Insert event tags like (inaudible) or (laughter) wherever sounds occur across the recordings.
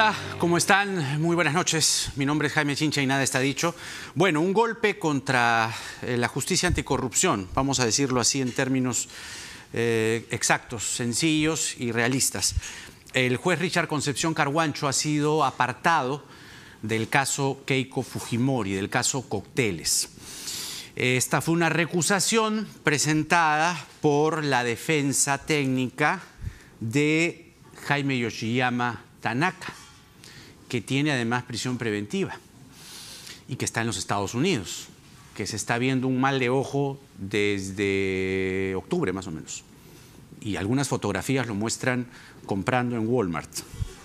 Hola, ¿cómo están? Muy buenas noches. Mi nombre es Jaime Chincha y nada está dicho. Bueno, un golpe contra eh, la justicia anticorrupción, vamos a decirlo así en términos eh, exactos, sencillos y realistas. El juez Richard Concepción Carguancho ha sido apartado del caso Keiko Fujimori, del caso Cocteles. Esta fue una recusación presentada por la defensa técnica de Jaime Yoshiyama Tanaka que tiene además prisión preventiva y que está en los Estados Unidos, que se está viendo un mal de ojo desde octubre más o menos. Y algunas fotografías lo muestran comprando en Walmart,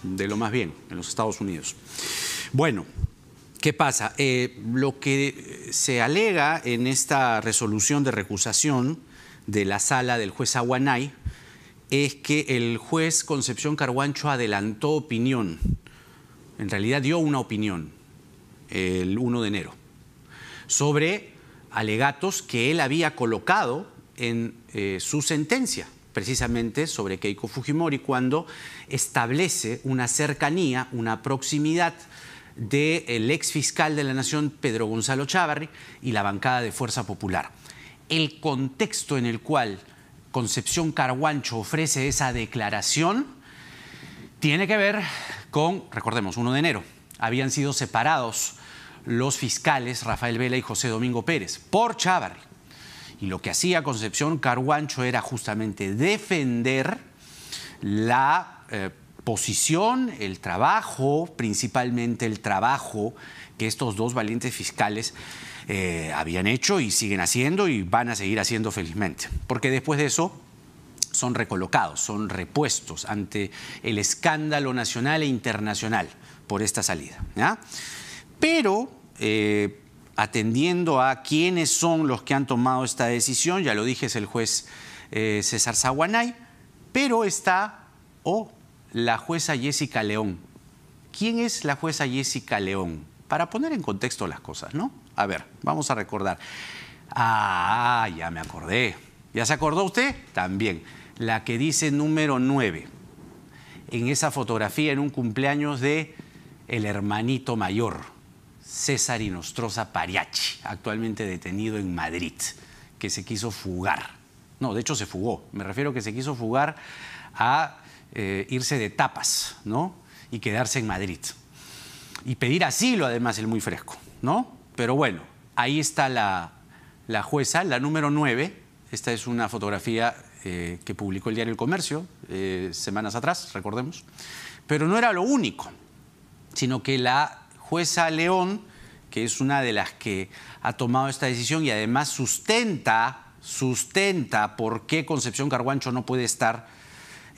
de lo más bien, en los Estados Unidos. Bueno, ¿Qué pasa? Eh, lo que se alega en esta resolución de recusación de la sala del juez Aguanay es que el juez Concepción Carguancho adelantó opinión en realidad dio una opinión el 1 de enero sobre alegatos que él había colocado en eh, su sentencia, precisamente sobre Keiko Fujimori, cuando establece una cercanía, una proximidad del exfiscal ex fiscal de la Nación, Pedro Gonzalo Chávarri, y la bancada de Fuerza Popular. El contexto en el cual Concepción Carguancho ofrece esa declaración tiene que ver con, recordemos, 1 de enero. Habían sido separados los fiscales Rafael Vela y José Domingo Pérez por Chávarri. Y lo que hacía Concepción Carguancho era justamente defender la eh, posición, el trabajo, principalmente el trabajo que estos dos valientes fiscales eh, habían hecho y siguen haciendo y van a seguir haciendo felizmente. Porque después de eso son recolocados, son repuestos ante el escándalo nacional e internacional por esta salida. Pero eh, atendiendo a quiénes son los que han tomado esta decisión, ya lo dije, es el juez eh, César Zaguanay, pero está o oh, la jueza Jessica León. ¿Quién es la jueza Jessica León? Para poner en contexto las cosas, ¿no? A ver, vamos a recordar. Ah, ya me acordé. ¿Ya se acordó usted? También la que dice número 9, en esa fotografía en un cumpleaños de el hermanito mayor, César Inostroza Pariachi, actualmente detenido en Madrid, que se quiso fugar. No, de hecho se fugó. Me refiero a que se quiso fugar a eh, irse de tapas, ¿no? Y quedarse en Madrid. Y pedir asilo, además, el muy fresco, ¿no? Pero bueno, ahí está la, la jueza, la número 9. Esta es una fotografía eh, que publicó el diario El Comercio eh, semanas atrás, recordemos. Pero no era lo único, sino que la jueza León, que es una de las que ha tomado esta decisión y además sustenta, sustenta por qué Concepción Carguancho no puede estar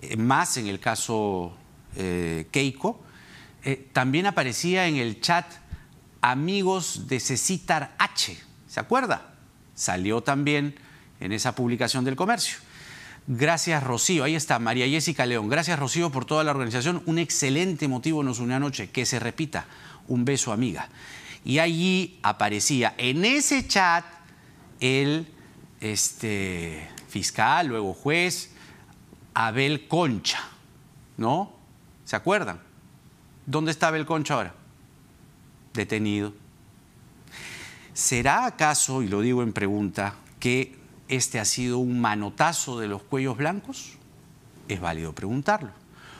eh, más en el caso Keiko, también aparecía en el chat amigos de Cecitar H. ¿Se acuerda? Salió también en esa publicación del comercio. Gracias, Rocío. Ahí está, María Jessica León. Gracias, Rocío, por toda la organización. Un excelente motivo nos une anoche. Que se repita. Un beso, amiga. Y allí aparecía en ese chat el este, fiscal, luego juez, Abel Concha. ¿No? ¿Se acuerdan? ¿Dónde está Abel Concha ahora? Detenido. ¿Será acaso, y lo digo en pregunta, que este ha sido un manotazo de los cuellos blancos, es válido preguntarlo.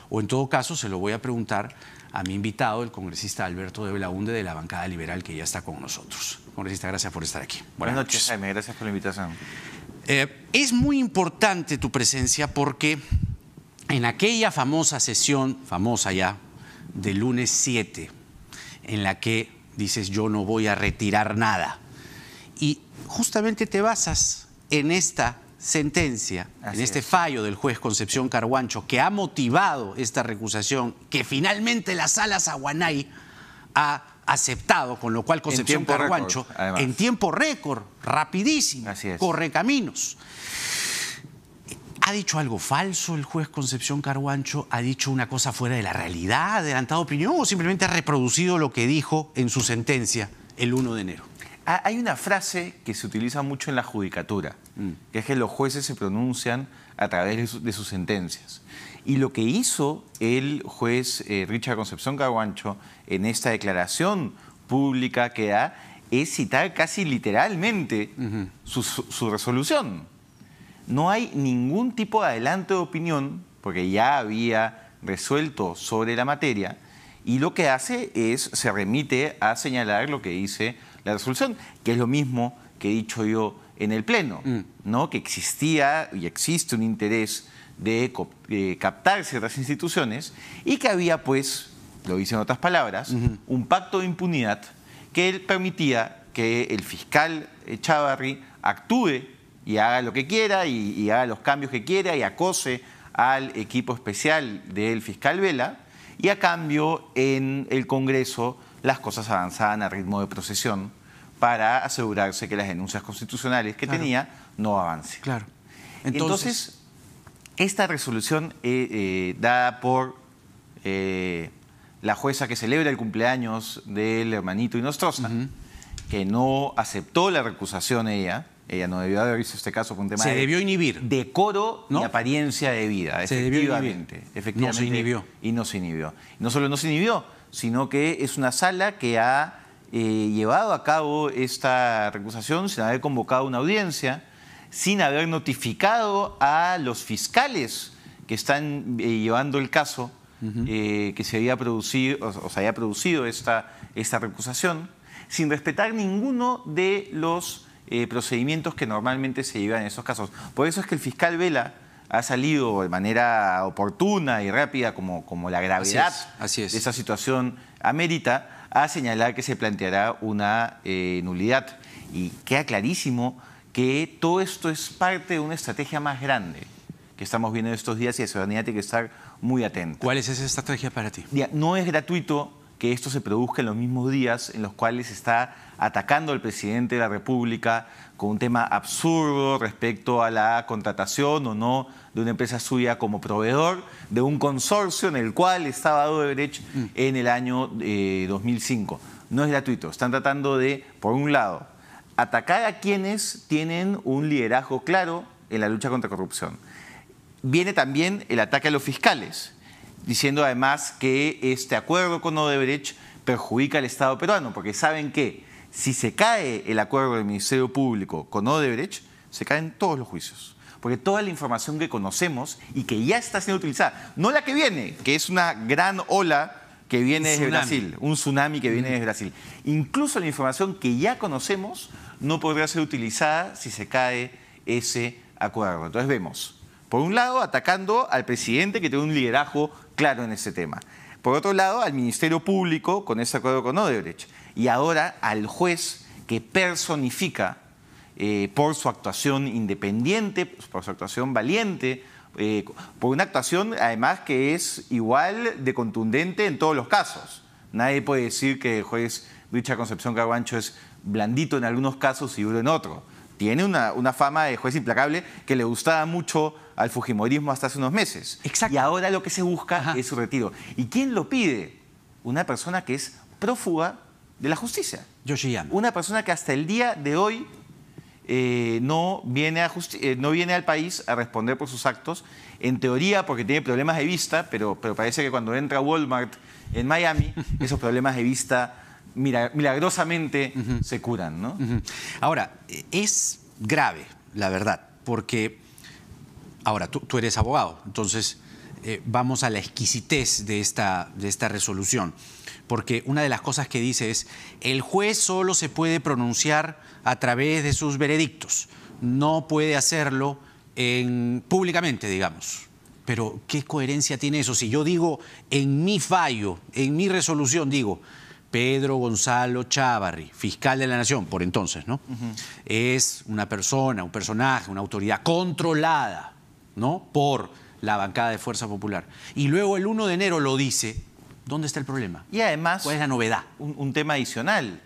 O en todo caso, se lo voy a preguntar a mi invitado, el congresista Alberto de Belaunde de la bancada liberal, que ya está con nosotros. Congresista, gracias por estar aquí. Buenas, noches, Gracias por la invitación. Eh, es muy importante tu presencia porque en aquella famosa sesión, famosa ya, del lunes 7, en la que dices yo no voy a retirar nada, y justamente te basas en esta sentencia, en este fallo del juez Concepción Carguancho, que ha motivado esta recusación, que finalmente la sala Saguanay ha aceptado, con lo cual Concepción Carguancho, en tiempo récord, rapidísimo, corre caminos. ¿Ha dicho algo falso el juez Concepción Carguancho? ¿Ha dicho una cosa fuera de la realidad, adelantado opinión, o simplemente ha reproducido lo que dijo en su sentencia el 1 de enero? Ah, hay una frase que se utiliza mucho en la judicatura, mm. que es que los jueces se pronuncian a través de, sus sentencias. Y lo que hizo el juez eh, Richard Concepción Caguancho en esta declaración pública que da es citar casi literalmente su, su, resolución. No hay ningún tipo de adelanto de opinión, porque ya había resuelto sobre la materia, y lo que hace es se remite a señalar lo que dice la resolución, que es lo mismo que he dicho yo en el Pleno, mm. ¿no? que existía y existe un interés de, captar ciertas instituciones y que había, pues, lo dice en otras palabras, un pacto de impunidad que permitía que el fiscal Chávarri actúe y haga lo que quiera y, y haga los cambios que quiera y acose al equipo especial del fiscal Vela y a cambio en el Congreso las cosas avanzaban a ritmo de procesión para asegurarse que las denuncias constitucionales que tenía no avancen. Claro. Entonces, esta resolución eh, eh, dada por eh, la jueza que celebra el cumpleaños del hermanito Inostrosa, que no aceptó la recusación ella, ella no debió haber visto este caso con un tema se debió inhibir. decoro ¿No? y apariencia de vida. Se debió Efectivamente. No se inhibió. Y no se inhibió. no solo no se inhibió, sino que es una sala que ha eh, llevado a cabo esta recusación sin haber convocado una audiencia, sin haber notificado a los fiscales que están eh, llevando el caso eh, que se había producido, o, se había producido esta, esta recusación, sin respetar ninguno de los procedimientos que normalmente se llevan en esos casos. Por eso es que el fiscal Vela ha salido de manera oportuna y rápida, como, la gravedad de esa situación amerita, a señalar que se planteará una eh, nulidad. Y queda clarísimo que todo esto es parte de una estrategia más grande que estamos viendo estos días y la ciudadanía tiene que estar muy atenta. ¿Cuál es esa estrategia para ti? no es gratuito esto se produzca en los mismos días en los cuales está atacando al presidente de la República con un tema absurdo respecto a la contratación o no de una empresa suya como proveedor de un consorcio en el cual estaba Odebrecht mm. en el año 2005. Eh, no es gratuito, están tratando de, por un lado, atacar a quienes tienen un liderazgo claro en la lucha contra corrupción. Viene también el ataque a los fiscales diciendo además que este acuerdo con Odebrecht perjudica al Estado peruano, porque saben que si se cae el acuerdo del Ministerio Público con Odebrecht, se caen todos los juicios. Porque toda la información que conocemos y que ya está siendo utilizada, no la que viene, que es una gran ola que viene desde Brasil, un tsunami que viene desde Brasil. Incluso la información que ya conocemos no podrá ser utilizada si se cae ese acuerdo. Entonces vemos, por un lado, atacando al presidente que tiene un liderazgo claro en ese tema. Por otro lado, al Ministerio Público con ese acuerdo con Odebrecht. Y ahora al juez que personifica eh, por su actuación independiente, por su actuación valiente, eh, por una actuación además que es igual de contundente en todos los casos. Nadie puede decir que el juez Richard Concepción Carguancho es blandito en algunos casos y duro en otros tiene una, una, fama de juez implacable que le gustaba mucho al Fujimorismo hasta hace unos meses. Exacto. Y ahora lo que se busca es su retiro. ¿Y quién lo pide? Una persona que es prófuga de la justicia. Yoshiyama. Una persona que hasta el día de hoy eh, no, viene eh, no viene al país a responder por sus actos, en teoría porque tiene problemas de vista, pero, pero parece que cuando entra Walmart en Miami, (laughs) esos problemas de vista milagrosamente se curan. ¿no? Ahora, es grave, la verdad, porque ahora tú, eres abogado, entonces eh, vamos a la exquisitez de esta, de esta resolución, porque una de las cosas que dice es, el juez solo se puede pronunciar a través de sus veredictos, no puede hacerlo en, públicamente, digamos. Pero ¿qué coherencia tiene eso? Si yo digo en mi fallo, en mi resolución, digo, Pedro Gonzalo Chávarri, fiscal de la Nación, por entonces, ¿no? Es una persona, un personaje, una autoridad controlada, ¿no? Por la bancada de Fuerza Popular. Y luego el 1 de enero lo dice, ¿dónde está el problema? Y además... ¿Cuál es la novedad? Un, un tema adicional.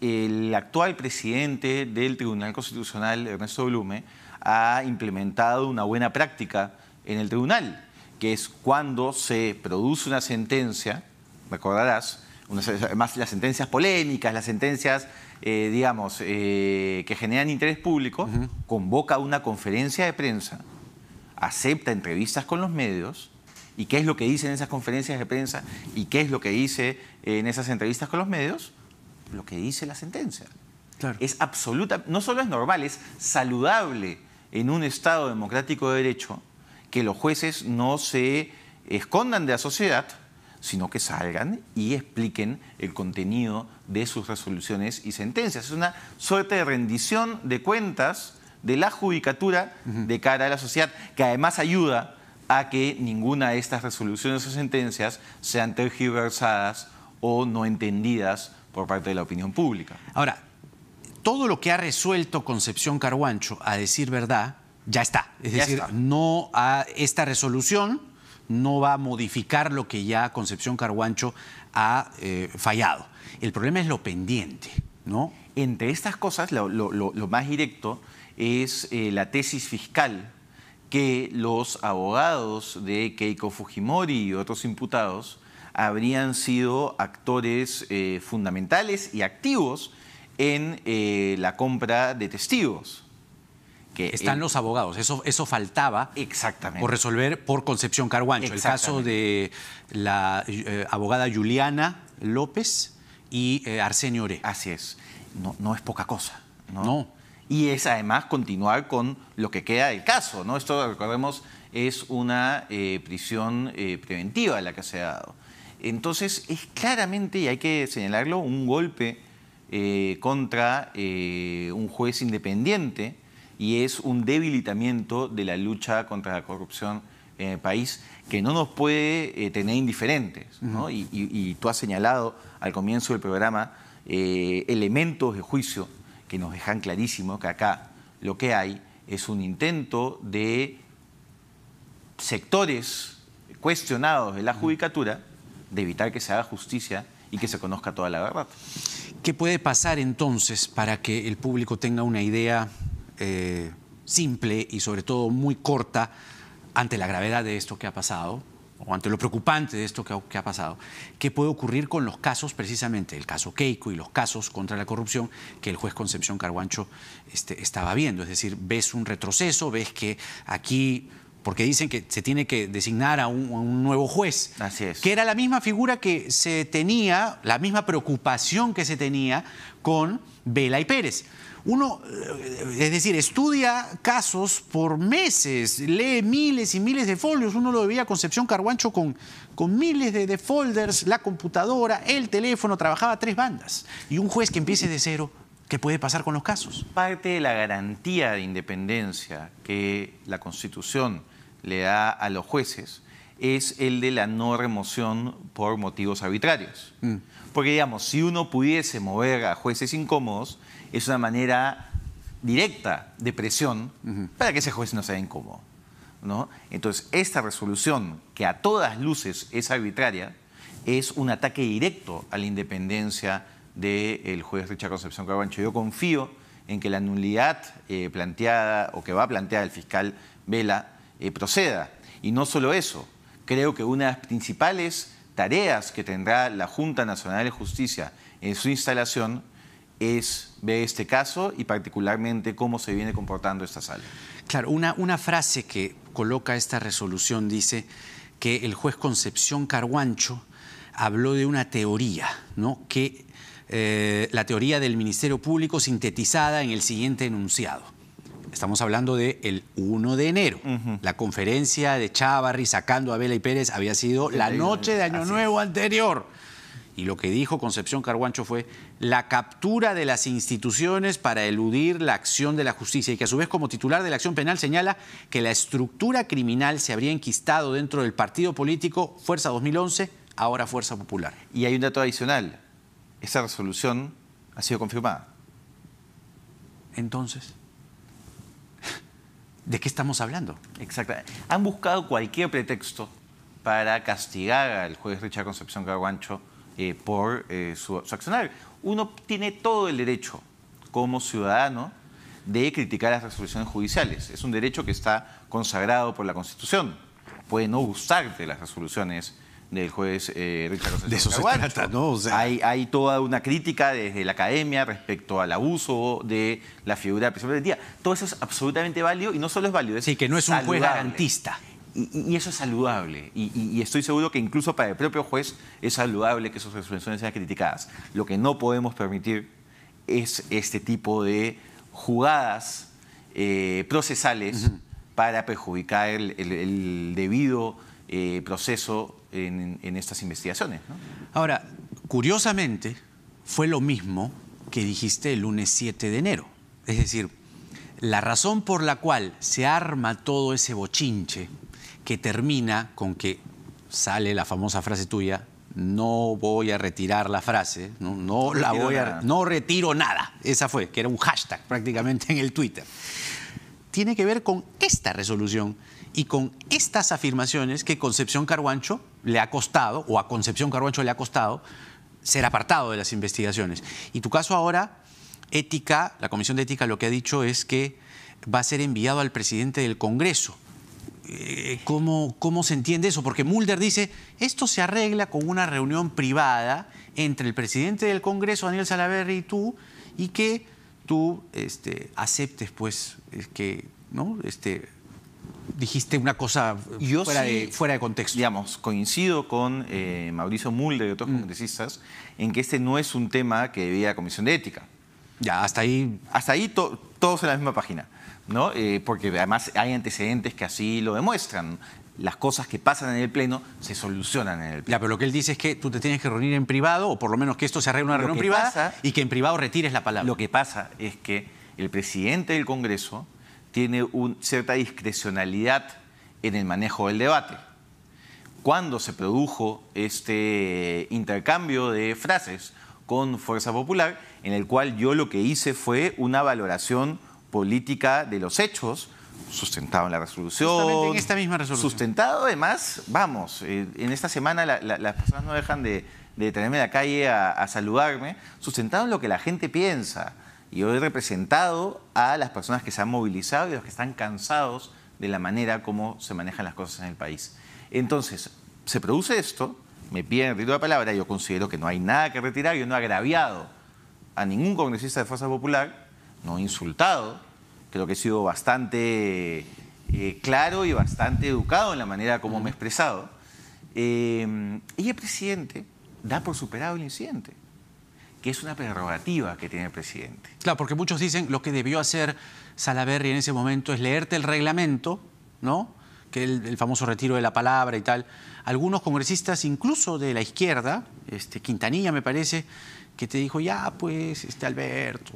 El actual presidente del Tribunal Constitucional, Ernesto Blume, ha implementado una buena práctica en el tribunal, que es cuando se produce una sentencia, recordarás, Además, las sentencias polémicas, las sentencias, eh, digamos, eh, que generan interés público, convoca una conferencia de prensa, acepta entrevistas con los medios, y qué es lo que dicen esas conferencias de prensa, y qué es lo que dice eh, en esas entrevistas con los medios, lo que dice la sentencia. Claro. Es absoluta, no solo es normal, es saludable en un Estado democrático de derecho que los jueces no se escondan de la sociedad sino que salgan y expliquen el contenido de sus resoluciones y sentencias. Es una suerte de rendición de cuentas de la judicatura de cara a la sociedad, que además ayuda a que ninguna de estas resoluciones o sentencias sean tergiversadas o no entendidas por parte de la opinión pública. Ahora, todo lo que ha resuelto Concepción Carguancho, a decir verdad, ya está. Es decir, no a esta resolución no va a modificar lo que ya Concepción Carguancho ha eh, fallado. El problema es lo pendiente, Entre estas cosas, lo, más directo es eh, la tesis fiscal que los abogados de Keiko Fujimori y otros imputados habrían sido actores eh, fundamentales y activos en la compra de testigos. Están los abogados, eso, eso faltaba exactamente. por resolver por Concepción Carguancho. El caso de la eh, abogada Juliana López y eh, Arsenio Ore. Así es, no, no es poca cosa. ¿no? no. Y es además continuar con lo que queda del caso. ¿no? Esto, recordemos, es una eh, prisión preventiva la que se ha dado. Entonces, es claramente, y hay que señalarlo, un golpe contra un juez independiente y es un debilitamiento de la lucha contra la corrupción en el país que no nos puede eh, tener indiferentes. y, tú has señalado al comienzo del programa eh, elementos de juicio que nos dejan clarísimo que acá lo que hay es un intento de sectores cuestionados de la judicatura de evitar que se haga justicia y que se conozca toda la verdad. ¿Qué puede pasar entonces para que el público tenga una idea eh, simple y sobre todo muy corta ante la gravedad de esto que ha pasado o ante lo preocupante de esto que ha, pasado, ¿qué puede ocurrir con los casos, precisamente el caso Keiko y los casos contra la corrupción que el juez Concepción Carguancho este, estaba viendo? Es decir, ves un retroceso, ves que aquí, porque dicen que se tiene que designar a un, nuevo juez, que era la misma figura que se tenía, la misma preocupación que se tenía con Vela y Pérez uno, eh, es decir, estudia casos por meses, lee miles y miles de folios, uno lo veía Concepción Carguancho con, miles de, folders, la computadora, el teléfono, trabajaba tres bandas. Y un juez que empiece de cero, ¿Qué puede pasar con los casos? Parte de la garantía de independencia que la Constitución le da a los jueces es el de la no remoción por motivos arbitrarios. Mm. Porque, digamos, si uno pudiese mover a jueces incómodos, es una manera directa de presión para que ese juez no sea incómodo. ¿no? Entonces, esta resolución, que a todas luces es arbitraria, es un ataque directo a la independencia del juez Richard Concepción Carbancho. Yo confío en que la nulidad eh, planteada o que va a plantear el fiscal Vela eh, proceda. Y no solo eso, creo que una de las principales tareas que tendrá la Junta Nacional de Justicia en su instalación es ve este caso y particularmente cómo se viene comportando esta sala. Claro, una, una frase que coloca esta resolución dice que el juez Concepción Carguancho habló de una teoría, ¿no? Que eh, la teoría del Ministerio Público sintetizada en el siguiente enunciado. Estamos hablando del el 1 de enero. La conferencia de Chávarri sacando a Vela y Pérez había sido la noche de Año Nuevo anterior y lo que dijo Concepción Carguancho fue la captura de las instituciones para eludir la acción de la justicia y que a su vez como titular de la acción penal señala que la estructura criminal se habría enquistado dentro del partido político Fuerza 2011, ahora Fuerza Popular. Y hay un dato adicional, esa resolución ha sido confirmada. Entonces... (laughs) ¿De qué estamos hablando? Exactamente. Han buscado cualquier pretexto para castigar al juez Richard Concepción Carguancho eh, por eh, su, accionario accionar. Uno tiene todo el derecho como ciudadano de criticar las resoluciones judiciales. Es un derecho que está consagrado por la Constitución. Puede no gustarte las resoluciones del juez eh, De eso se ¿no? O sea... hay, toda una crítica desde la academia respecto al abuso de la figura de presidente del día. Todo eso es absolutamente válido y no solo es válido, es Sí, que no es un juez garantista y, eso es saludable. Y, estoy seguro que incluso para el propio juez es saludable que sus resoluciones sean criticadas. Lo que no podemos permitir es este tipo de jugadas eh, procesales para perjudicar el, debido eh, proceso en, estas investigaciones. Ahora, curiosamente, fue lo mismo que dijiste el lunes 7 de enero. Es decir, la razón por la cual se arma todo ese bochinche que termina con que sale la famosa frase tuya, no voy a retirar la frase, no, la voy a, no retiro nada. Esa fue, que era un hashtag prácticamente en el Twitter. Tiene que ver con esta resolución y con estas afirmaciones que Concepción Caruancho le ha costado, o a Concepción Caruancho le ha costado, ser apartado de las investigaciones. Y tu caso ahora, ética, la Comisión de Ética lo que ha dicho es que va a ser enviado al presidente del Congreso eh, ¿cómo, se entiende eso? Porque Mulder dice, esto se arregla con una reunión privada entre el presidente del Congreso, Daniel Salaverri, y tú, y que tú este, aceptes, pues, eh, que, ¿no? Este, dijiste una cosa Yo fuera, de, fuera de contexto. Digamos, coincido con eh, Mauricio Mulder y otros mm. congresistas en que este no es un tema que debía la Comisión de Ética. Ya, hasta ahí. Hasta ahí todos en la misma página, ¿no? Eh, porque además hay antecedentes que así lo demuestran. Las cosas que pasan en el Pleno se solucionan en el Pleno. Ya, pero lo que él dice es que tú te tienes que reunir en privado, o por lo menos que esto se arregle en una reunión privada, y que en privado retires la palabra. Lo que pasa es que el presidente del Congreso tiene un, cierta discrecionalidad en el manejo del debate. Cuando se produjo este intercambio de frases con Fuerza Popular, en el cual yo lo que hice fue una valoración política de los hechos, sustentado en la resolución. en esta misma resolución. Sustentado, además, vamos, eh, en esta semana las personas no dejan de, de tenerme en la calle a, saludarme, sustentado en lo que la gente piensa. Y hoy he representado a las personas que se han movilizado y los que están cansados de la manera como se manejan las cosas en el país. Entonces, se produce esto, me piden rito de palabra, yo considero que no hay nada que retirar, yo no he agraviado a ningún congresista de Fuerza Popular, no he insultado, creo que he sido bastante eh, claro y bastante educado en la manera como me he expresado. Eh, y el presidente da por superado el incidente, que es una prerrogativa que tiene el presidente. Claro, porque muchos dicen lo que debió hacer Salaverri en ese momento es leerte el reglamento, ¿no? que el, famoso retiro de la palabra y tal. Algunos congresistas, incluso de la izquierda, este, Quintanilla me parece, que te dijo, ya pues, este Alberto,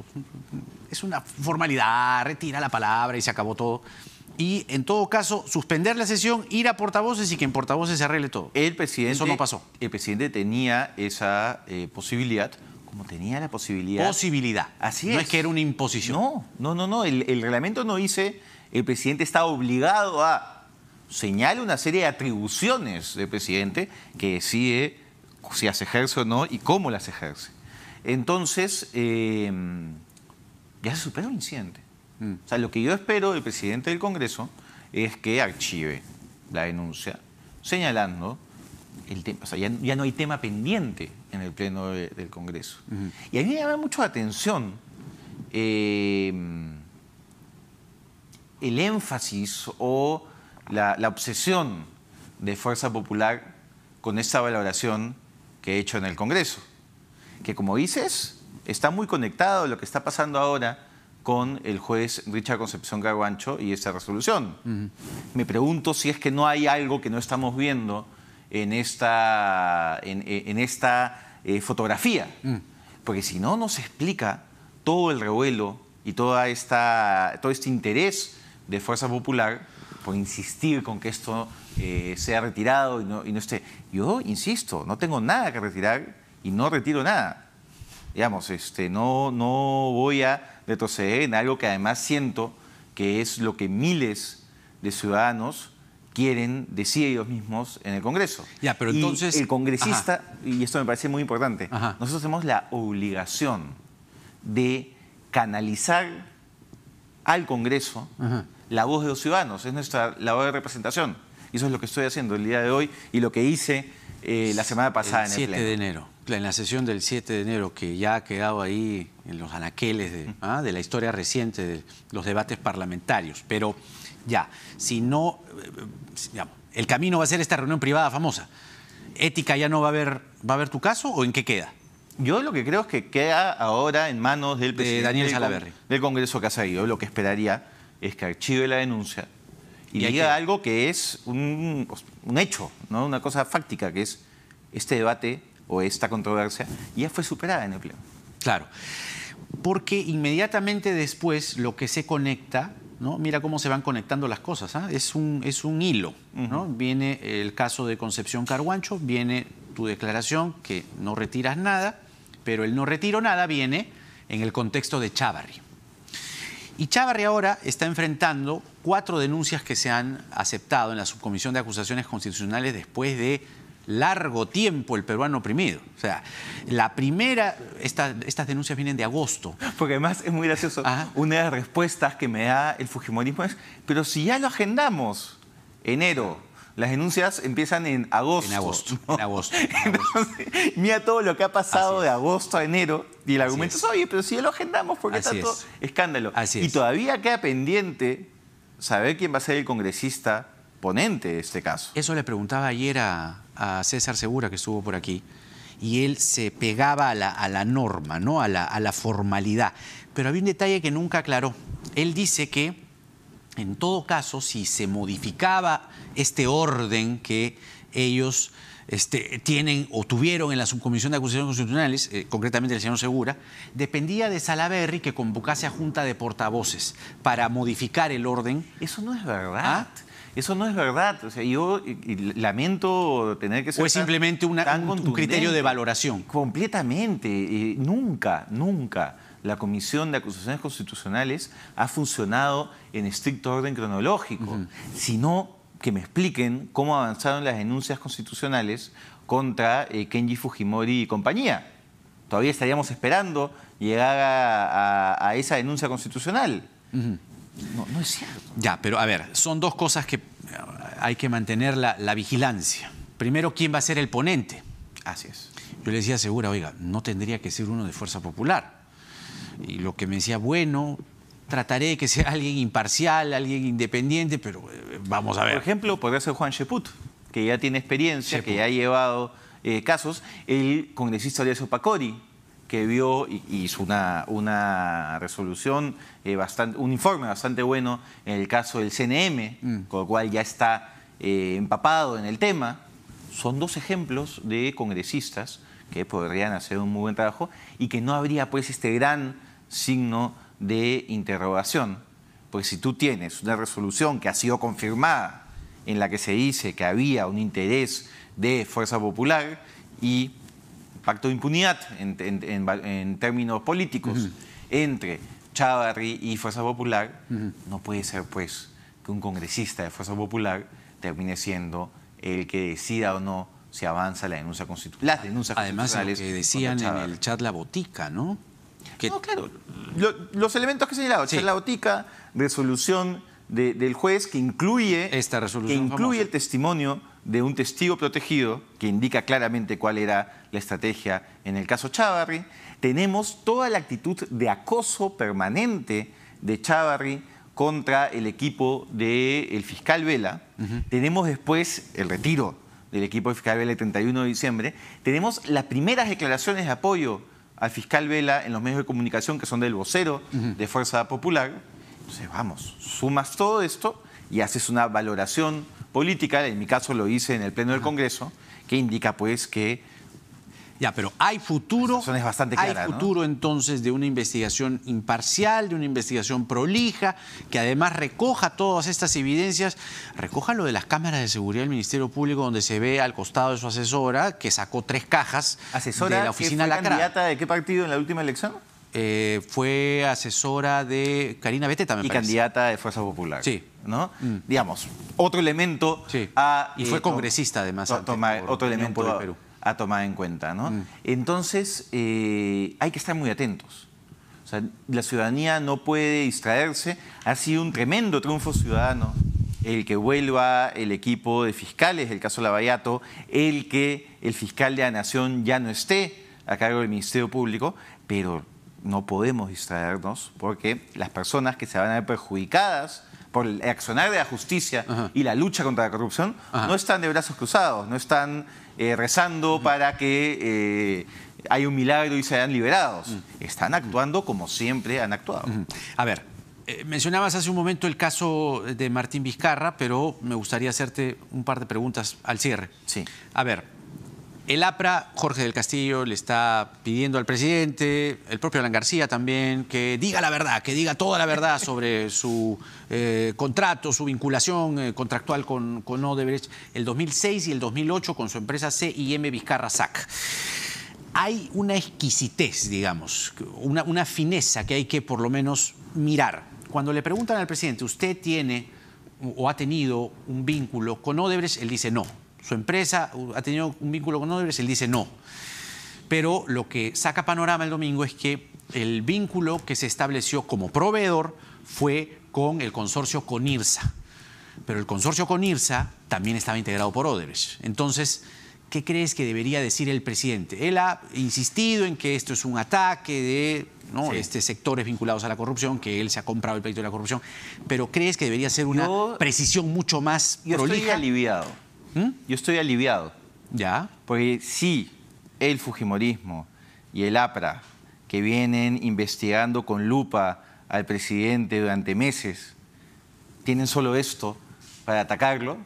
es una formalidad, retira la palabra y se acabó todo. Y en todo caso, suspender la sesión, ir a portavoces y que en portavoces se arregle todo. El presidente, Eso no pasó. El presidente tenía esa eh, posibilidad como tenía la posibilidad. Posibilidad. Así es. No es que era una imposición. No, no, no, el, reglamento no dice el presidente está obligado a señala una serie de atribuciones del presidente que decide si las ejerce o no y cómo las ejerce. Entonces, eh, ya se supera un incidente. Mm. O sea, lo que yo espero del presidente del Congreso es que archive la denuncia, señalando el tema. O sea, ya, no hay tema pendiente en el Pleno del Congreso. Y a mí me llama mucho la atención eh, el énfasis o la, obsesión de Fuerza Popular con esta valoración que he hecho en el Congreso, que como dices, está muy conectado lo que está pasando ahora con el juez Richard Concepción Garguancho y esta resolución. Me pregunto si es que no hay algo que no estamos viendo en esta, en, esta eh, fotografía, mm. porque si no nos explica todo el revuelo y todo este interés de Fuerza Popular por insistir con que esto eh, sea retirado y no, esté. Yo insisto, no tengo nada que retirar y no retiro nada. Digamos, este, no, no voy a retroceder en algo que además siento que es lo que miles de ciudadanos quieren decir ellos mismos en el Congreso. Ya, pero entonces... el congresista, y esto me parece muy importante, nosotros tenemos la obligación de canalizar al Congreso la voz de los ciudadanos, es nuestra labor de representación. Y eso es lo que estoy haciendo el día de hoy y lo que hice eh, la semana pasada en el 7 de enero, en la sesión del 7 de enero, que ya ha quedado ahí en los anaqueles ah, de, la historia reciente de los debates parlamentarios. Pero ya, si no, eh, el camino va a ser esta reunión privada famosa. ¿Ética ya no va a haber, va a haber tu caso o en qué queda? Yo lo que creo es que queda ahora en manos del presidente Daniel Salaverri. del Congreso ha que salido lo que esperaría es que archive la denuncia y, hay diga algo que es un, hecho, ¿no? una cosa fáctica, que es este debate o esta controversia ya fue superada en el Pleno. Claro, porque inmediatamente después lo que se conecta ¿No? Mira cómo se van conectando las cosas. ¿ah? Es, un, es un hilo. ¿no? Viene el caso de Concepción Carguancho, viene tu declaración que no retiras nada, pero el no retiro nada viene en el contexto de Chávarri. Y Chávarri ahora está enfrentando cuatro denuncias que se han aceptado en la Subcomisión de Acusaciones Constitucionales después de largo tiempo el peruano oprimido. O sea, la primera, estas denuncias vienen de agosto. Porque además es muy gracioso. Ah. Una de las respuestas que me da el Fujimorismo es, pero si ya lo agendamos, enero, las denuncias empiezan en agosto. En agosto. agosto, (laughs) Entonces, mira todo lo que ha pasado de agosto a enero y el argumento es. oye, pero si lo agendamos, ¿por qué tanto escándalo? y todavía queda pendiente saber quién va a ser el congresista ponente de este caso. Eso le preguntaba ayer a, César Segura, que estuvo por aquí, y él se pegaba a la, norma, ¿no? a la formalidad. Pero había un detalle que nunca aclaró. Él dice que en todo caso, si se modificaba este orden que ellos este, tienen o tuvieron en la subcomisión de acusaciones constitucionales, eh, concretamente el señor Segura, dependía de Salaverry que convocase a junta de portavoces para modificar el orden. Eso no es verdad. ¿Ah? Eso no es verdad. O sea, yo lamento tener que ser. O es simplemente un, criterio de valoración. Completamente. Eh, nunca, nunca la Comisión de Acusaciones Constitucionales ha funcionado en estricto orden cronológico, sino que me expliquen cómo avanzaron las denuncias constitucionales contra eh, Kenji Fujimori y compañía. Todavía estaríamos esperando llegar a, esa denuncia constitucional. no, es cierto. Ya, pero a ver, son dos cosas que eh, hay que mantener la, vigilancia. Primero, ¿quién va a ser el ponente? Así es. Yo le decía Segura, oiga, no tendría que ser uno de Fuerza Popular y lo que me decía, bueno, trataré de que sea alguien imparcial, alguien independiente, pero eh, vamos a ver. Por ejemplo, podría ser Juan Sheput que ya tiene experiencia, que ya ha llevado eh, casos. El congresista Alessio Pacori, que vio y hizo una, una resolución, eh, bastante, un informe bastante bueno en el caso del CNM, mm. con lo cual ya está empapado en el tema. Son dos ejemplos de congresistas que podrían hacer un muy buen trabajo y que no habría pues este gran signo de interrogación, porque si tú tienes una resolución que ha sido confirmada en la que se dice que había un interés de Fuerza Popular y pacto de impunidad en, términos políticos entre Chávarri y Fuerza Popular, no puede ser pues que un congresista de Fuerza Popular termine siendo el que decida o no si avanza la denuncia constitucional. Las Además, que decían en el chat La Botica, ¿no? No, claro. los elementos que señalaba. señalado, la botica, resolución del juez que incluye, Esta resolución que incluye el testimonio de un testigo protegido que indica claramente cuál era la estrategia en el caso Chávarri. Tenemos toda la actitud de acoso permanente de Chávarri contra el equipo del fiscal Vela. Tenemos después el retiro del equipo del fiscal Vela el 31 de diciembre. Tenemos las primeras declaraciones de apoyo al fiscal Vela en los medios de comunicación que son del vocero de Fuerza Popular. Entonces, vamos, sumas todo esto y haces una valoración política, en mi caso lo hice en el Pleno del Congreso, que indica pues que ya, pero hay futuro. Es bastante clara, hay futuro entonces de una investigación imparcial, de una investigación prolija, que además recoja todas estas evidencias, recoja lo de las cámaras de seguridad del Ministerio Público, donde se ve al costado de su asesora que sacó tres cajas ¿Asesora de la oficina que fue candidata de qué partido en la última elección? Eh, fue asesora de Karina Beteta, también. Y candidata de Fuerza Popular. Sí. ¿no? Mm. Digamos, otro elemento sí. Y fue eh, congresista, además. Antes, otro elemento Perú a tomar en cuenta. ¿no? Mm. Entonces, eh, hay que estar muy atentos. O sea, la ciudadanía no puede distraerse. Ha sido un tremendo triunfo ciudadano el que vuelva el equipo de fiscales, el caso Lavallato, el que el fiscal de la Nación ya no esté a cargo del Ministerio Público, pero no podemos distraernos porque las personas que se van a ver perjudicadas por el accionar de la justicia y la lucha contra la corrupción no están de brazos cruzados, no están eh, rezando para que eh, haya un milagro y sean liberados. Están actuando como siempre han actuado. A ver, eh, mencionabas hace un momento el caso de Martín Vizcarra, pero me gustaría hacerte un par de preguntas al cierre. Sí. A ver, el APRA, Jorge del Castillo, le está pidiendo al presidente, el propio Alan García también, que diga la verdad, que diga toda la verdad (laughs) sobre su eh, contrato, su vinculación eh, contractual con, Odebrecht, el 2006 y el 2008 con su empresa CIM Vizcarra SAC hay una exquisitez, digamos, una, una, fineza que hay que por lo menos mirar. Cuando le preguntan al presidente, ¿usted tiene o ha tenido un vínculo con Odebrecht? Él dice no su empresa ha tenido un vínculo con Odebrecht, él dice no. Pero lo que saca panorama el domingo es que el vínculo que se estableció como proveedor fue con el consorcio con IRSA, Pero el consorcio con IRSA también estaba integrado por Odebrecht. Entonces, ¿qué crees que debería decir el presidente? Él ha insistido en que esto es un ataque de este, sectores vinculados a la corrupción, que él se ha comprado el proyecto de la corrupción, pero ¿crees que debería ser una precisión mucho más Estoy aliviado. ¿Mm? Yo estoy aliviado. ¿Ya? Porque si el Fujimorismo y el APRA, que vienen investigando con lupa al presidente durante meses, tienen solo esto para atacarlo,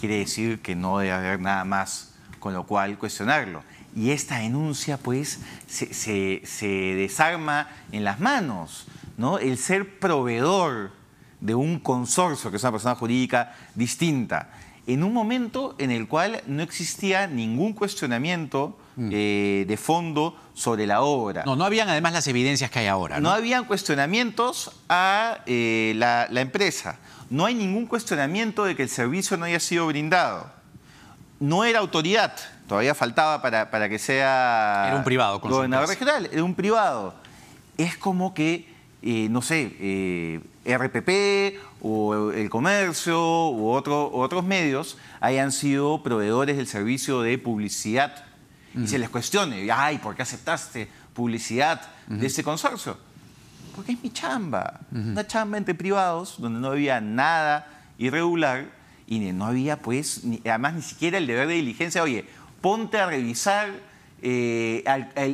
quiere decir que no debe haber nada más con lo cual cuestionarlo. Y esta denuncia, pues, se, se desarma en las manos, ¿no? El ser proveedor de un consorcio, que es una persona jurídica distinta, en un momento en el cual no existía ningún cuestionamiento mm. eh, de fondo sobre la obra. No, no habían además las evidencias que hay ahora. No, habían cuestionamientos a eh, la, empresa. No hay ningún cuestionamiento de que el servicio no haya sido brindado. No era autoridad, todavía faltaba para, que sea... Era un privado, con Gobernador regional, era un privado. Es como que, eh, no sé, RPP o el comercio u otro, otros medios hayan sido proveedores del servicio de publicidad y se les cuestione, ay, ¿por qué aceptaste publicidad de ese consorcio? Porque es mi chamba, una chamba entre privados donde no había nada irregular y no había pues, además ni siquiera el deber de diligencia, oye, ponte a revisar eh,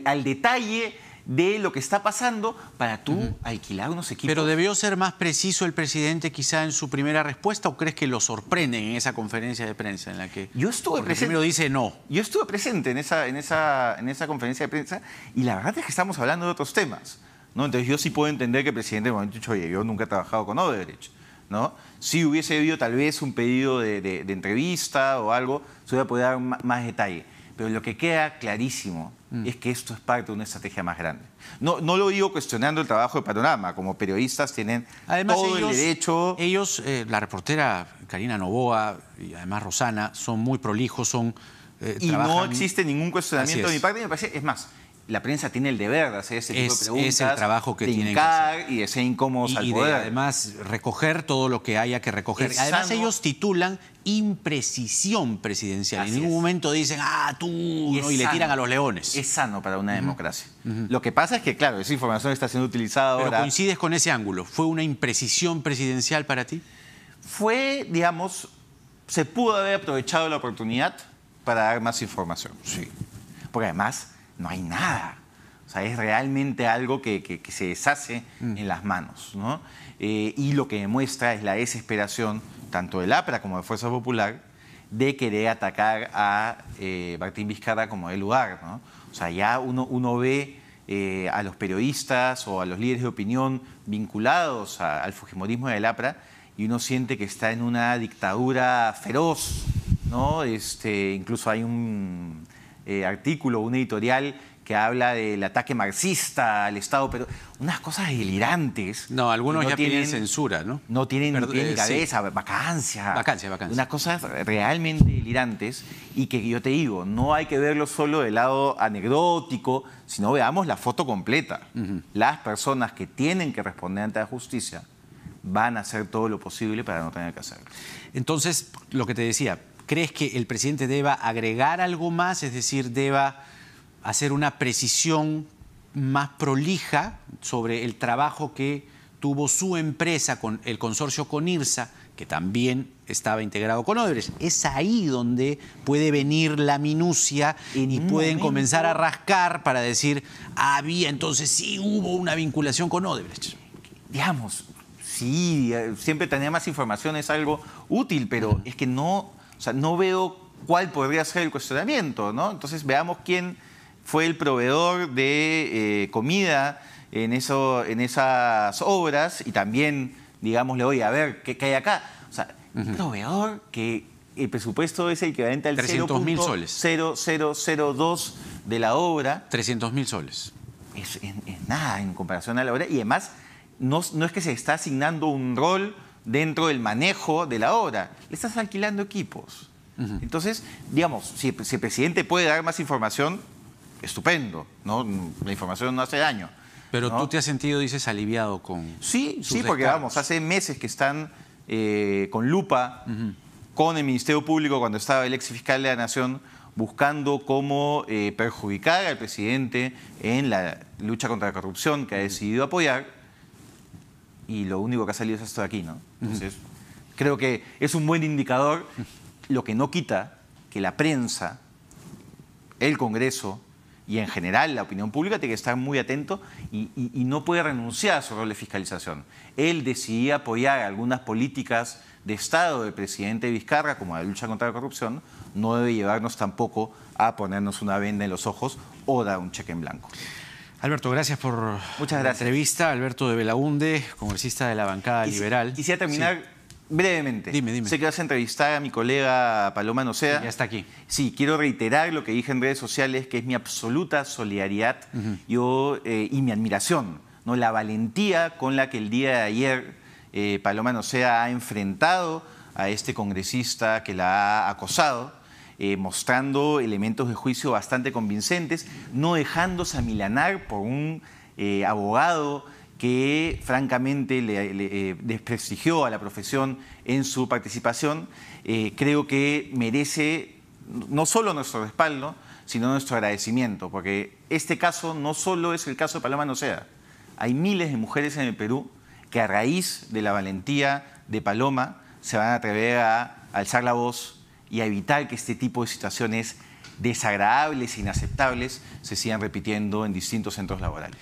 al detalle de lo que está pasando para tú alquilar unos equipos. Pero debió ser más preciso el presidente quizá en su primera respuesta o crees que lo sorprenden en esa conferencia de prensa en la que yo estuve presente. Primero dice no. Yo estuve presente en esa, en esa, en esa conferencia de prensa y la verdad es que estamos hablando de otros temas. ¿no? Entonces yo sí puedo entender que el presidente de momento oye, yo nunca he trabajado con Odebrecht. ¿no? Si hubiese habido tal vez un pedido de, entrevista o algo, se hubiera podido dar más detalle pero lo que queda clarísimo mm. es que esto es parte de una estrategia más grande. No, no lo digo cuestionando el trabajo de Panorama, como periodistas tienen además, todo el derecho. Ellos, eh, la reportera Karina Novoa y además Rosana, son muy prolijos, son. Eh, y no existe ningún cuestionamiento de mi parte, me parece, es más, la prensa tiene el deber de hacer ese tipo de preguntas. Es el trabajo que tiene que hacer. Y ese ser incómodos además, recoger todo lo que haya que recoger. además, ellos titulan imprecisión presidencial. en ningún momento dicen, ah, tú, y, le tiran a los leones. Es sano para una democracia. Lo que pasa es que, claro, esa información está siendo utilizada Pero coincides con ese ángulo. ¿Fue una imprecisión presidencial para ti? Fue, digamos, se pudo haber aprovechado la oportunidad para dar más información, sí. Porque además no hay nada. O sea, es realmente algo que, se deshace mm. en las manos. ¿no? Eh, y lo que demuestra es la desesperación, tanto del APRA como de Fuerza Popular, de querer atacar a eh, Martín Vizcarra como de lugar. ¿no? O sea, ya uno, uno ve eh, a los periodistas o a los líderes de opinión vinculados al fujimorismo del APRA y uno siente que está en una dictadura feroz. ¿no? Este, incluso hay un eh, artículo, un editorial que habla del ataque marxista al Estado, pero unas cosas delirantes. No, algunos ya tienen, censura, ¿no? No tienen eh, cabeza, vacancia. Vacancia, vacancia. Unas cosas realmente delirantes y que yo te digo, no hay que verlo solo del lado anecdótico, sino veamos la foto completa. Las personas que tienen que responder ante la justicia van a hacer todo lo posible para no tener que hacerlo. Entonces, lo que te decía, ¿Crees que el presidente deba agregar algo más? Es decir, deba hacer una precisión más prolija sobre el trabajo que tuvo su empresa con el consorcio con IRSA, que también estaba integrado con Odebrecht. Es ahí donde puede venir la minucia y pueden comenzar a rascar para decir, había entonces sí hubo una vinculación con Odebrecht. Digamos, sí, eh, siempre tenía más información es algo útil, pero es que no o sea, no veo cuál podría ser el cuestionamiento, ¿no? Entonces veamos quién fue el proveedor de eh, comida en, en esas obras y también, digámosle, oye, a ver, ¿qué, hay acá? O sea, un proveedor que el presupuesto es equivalente al 300 soles. 0002 de la obra. 300 mil soles. Es, nada en comparación a la obra y además no, no es que se está asignando un rol dentro del manejo de la obra. Le estás alquilando equipos. Entonces, digamos, si, el presidente puede dar más información, estupendo, ¿no? La información no hace daño. Pero tú te has sentido, dices, aliviado con... Sí, sí, porque vamos, hace meses que están eh, con lupa, con el Ministerio Público, cuando estaba el ex fiscal de la Nación, buscando cómo eh, perjudicar al presidente en la lucha contra la corrupción que ha decidido apoyar y lo único que ha salido es esto de aquí, ¿no? Entonces, creo que es un buen indicador, lo que no quita que la prensa, el Congreso y en general la opinión pública tiene que estar muy atento y, y no puede renunciar a su rol de fiscalización. Él decidía apoyar algunas políticas de Estado del presidente Vizcarra, como la lucha contra la corrupción, no debe llevarnos tampoco a ponernos una venda en los ojos o dar un cheque en blanco. Alberto, gracias por Muchas gracias. la entrevista. Alberto de Belaunde, congresista de la bancada liberal. Quisiera terminar brevemente. Dime, dime. Sé que vas a entrevistar a mi colega Paloma Nocea. ya está aquí. Sí, quiero reiterar lo que dije en redes sociales, que es mi absoluta solidaridad yo, eh, y mi admiración. ¿no? La valentía con la que el día de ayer eh, Paloma Nocea ha enfrentado a este congresista que la ha acosado eh, mostrando elementos de juicio bastante convincentes, no dejándose amilanar por un eh, abogado que francamente le, eh, desprestigió a la profesión en su participación, creo que merece no solo nuestro respaldo, sino nuestro agradecimiento, porque este caso no solo es el caso de Paloma Noceda, hay miles de mujeres en el Perú que a raíz de la valentía de Paloma se van a atrever a alzar la voz y a evitar que este tipo de situaciones desagradables, e inaceptables, se sigan repitiendo en distintos centros laborales.